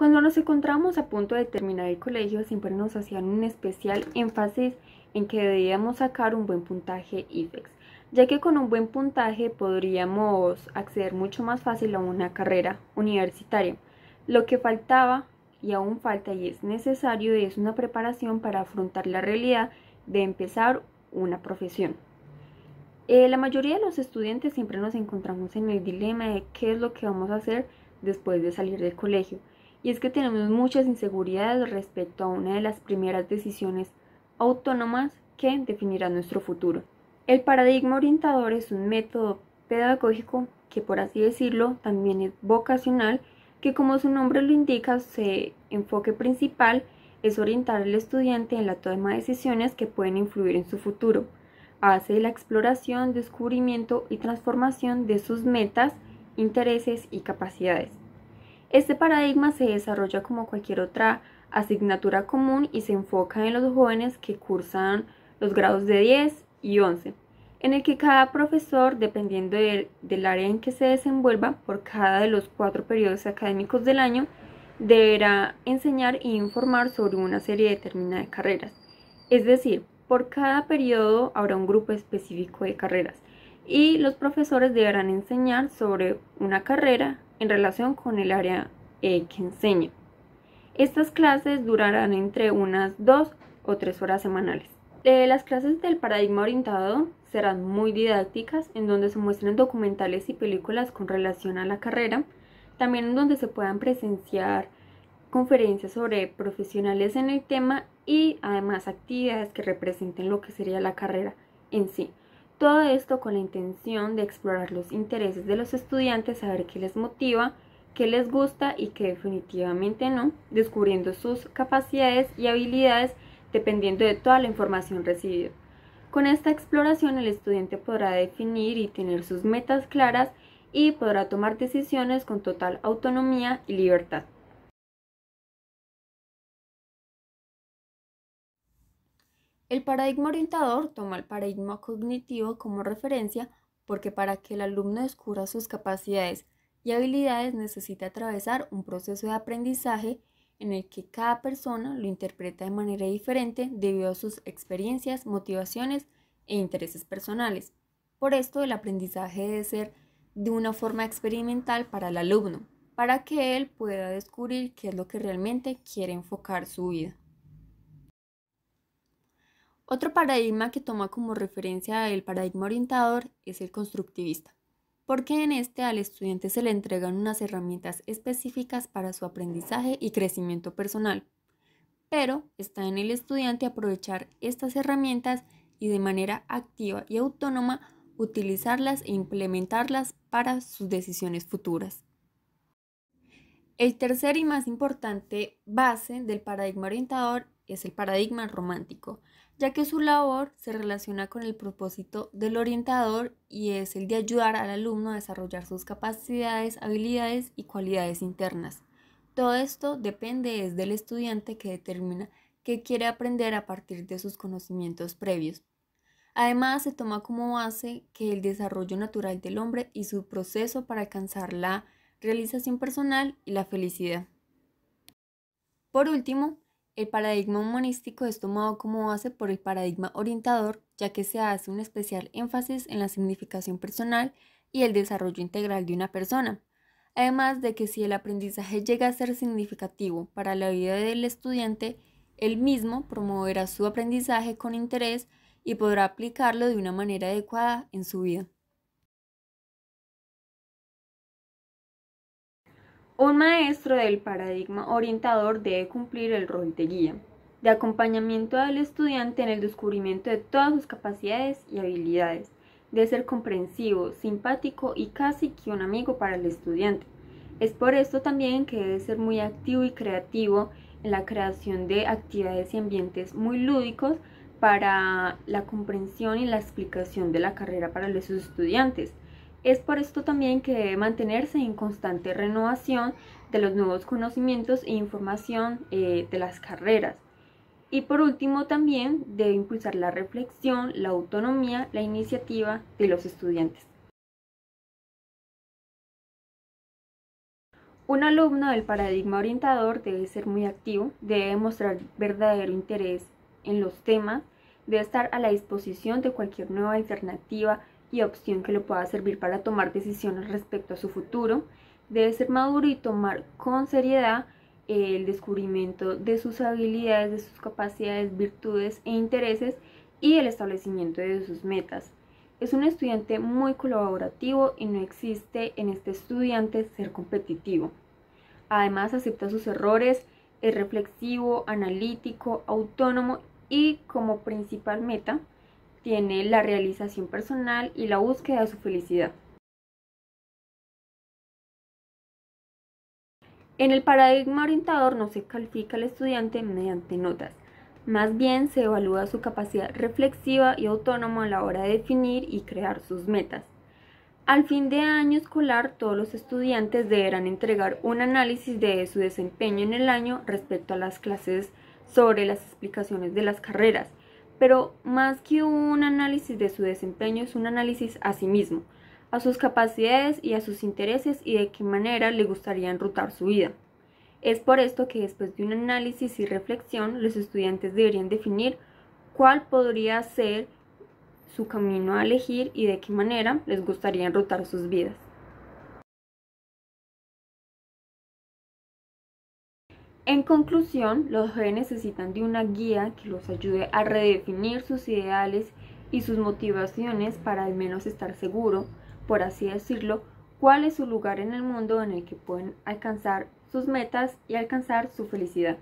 Cuando nos encontramos a punto de terminar el colegio, siempre nos hacían un especial énfasis en que debíamos sacar un buen puntaje IFEX, ya que con un buen puntaje podríamos acceder mucho más fácil a una carrera universitaria. Lo que faltaba y aún falta y es necesario es una preparación para afrontar la realidad de empezar una profesión. Eh, la mayoría de los estudiantes siempre nos encontramos en el dilema de qué es lo que vamos a hacer después de salir del colegio y es que tenemos muchas inseguridades respecto a una de las primeras decisiones autónomas que definirá nuestro futuro. El paradigma orientador es un método pedagógico que, por así decirlo, también es vocacional, que como su nombre lo indica, su enfoque principal es orientar al estudiante en la toma de decisiones que pueden influir en su futuro, hace la exploración, descubrimiento y transformación de sus metas, intereses y capacidades. Este paradigma se desarrolla como cualquier otra asignatura común y se enfoca en los jóvenes que cursan los grados de 10 y 11, en el que cada profesor, dependiendo del, área en que se desenvuelva, por cada de los cuatro periodos académicos del año, deberá enseñar e informar sobre una serie determinada de carreras. Es decir, por cada periodo habrá un grupo específico de carreras y los profesores deberán enseñar sobre una carrera en relación con el área eh, que enseño, Estas clases durarán entre unas dos o tres horas semanales. Eh, las clases del paradigma orientado serán muy didácticas, en donde se muestran documentales y películas con relación a la carrera, también en donde se puedan presenciar conferencias sobre profesionales en el tema y además actividades que representen lo que sería la carrera en sí. Todo esto con la intención de explorar los intereses de los estudiantes, saber qué les motiva, qué les gusta y qué definitivamente no, descubriendo sus capacidades y habilidades dependiendo de toda la información recibida. Con esta exploración el estudiante podrá definir y tener sus metas claras y podrá tomar decisiones con total autonomía y libertad. El paradigma orientador toma el paradigma cognitivo como referencia porque para que el alumno descubra sus capacidades y habilidades necesita atravesar un proceso de aprendizaje en el que cada persona lo interpreta de manera diferente debido a sus experiencias, motivaciones e intereses personales. Por esto el aprendizaje debe ser de una forma experimental para el alumno, para que él pueda descubrir qué es lo que realmente quiere enfocar su vida. Otro paradigma que toma como referencia el paradigma orientador es el constructivista, porque en este al estudiante se le entregan unas herramientas específicas para su aprendizaje y crecimiento personal, pero está en el estudiante aprovechar estas herramientas y de manera activa y autónoma utilizarlas e implementarlas para sus decisiones futuras. El tercer y más importante base del paradigma orientador es el paradigma romántico, ya que su labor se relaciona con el propósito del orientador y es el de ayudar al alumno a desarrollar sus capacidades, habilidades y cualidades internas. Todo esto depende es del estudiante que determina qué quiere aprender a partir de sus conocimientos previos. Además, se toma como base que el desarrollo natural del hombre y su proceso para alcanzar la realización personal y la felicidad. Por último, el paradigma humanístico es tomado como base por el paradigma orientador, ya que se hace un especial énfasis en la significación personal y el desarrollo integral de una persona. Además de que si el aprendizaje llega a ser significativo para la vida del estudiante, él mismo promoverá su aprendizaje con interés y podrá aplicarlo de una manera adecuada en su vida. Un maestro del paradigma orientador debe cumplir el rol de guía, de acompañamiento al estudiante en el descubrimiento de todas sus capacidades y habilidades, de ser comprensivo, simpático y casi que un amigo para el estudiante. Es por esto también que debe ser muy activo y creativo en la creación de actividades y ambientes muy lúdicos para la comprensión y la explicación de la carrera para los estudiantes. Es por esto también que debe mantenerse en constante renovación de los nuevos conocimientos e información eh, de las carreras. Y por último también debe impulsar la reflexión, la autonomía, la iniciativa de los estudiantes. Un alumno del paradigma orientador debe ser muy activo, debe mostrar verdadero interés en los temas, debe estar a la disposición de cualquier nueva alternativa y opción que le pueda servir para tomar decisiones respecto a su futuro. Debe ser maduro y tomar con seriedad eh, el descubrimiento de sus habilidades, de sus capacidades, virtudes e intereses y el establecimiento de sus metas. Es un estudiante muy colaborativo y no existe en este estudiante ser competitivo. Además acepta sus errores, es reflexivo, analítico, autónomo y como principal meta tiene la realización personal y la búsqueda de su felicidad. En el paradigma orientador no se califica al estudiante mediante notas, más bien se evalúa su capacidad reflexiva y autónoma a la hora de definir y crear sus metas. Al fin de año escolar, todos los estudiantes deberán entregar un análisis de su desempeño en el año respecto a las clases sobre las explicaciones de las carreras, pero más que un análisis de su desempeño es un análisis a sí mismo, a sus capacidades y a sus intereses y de qué manera le gustaría enrutar su vida. Es por esto que después de un análisis y reflexión, los estudiantes deberían definir cuál podría ser su camino a elegir y de qué manera les gustaría enrutar sus vidas. En conclusión, los jóvenes necesitan de una guía que los ayude a redefinir sus ideales y sus motivaciones para al menos estar seguro, por así decirlo, cuál es su lugar en el mundo en el que pueden alcanzar sus metas y alcanzar su felicidad.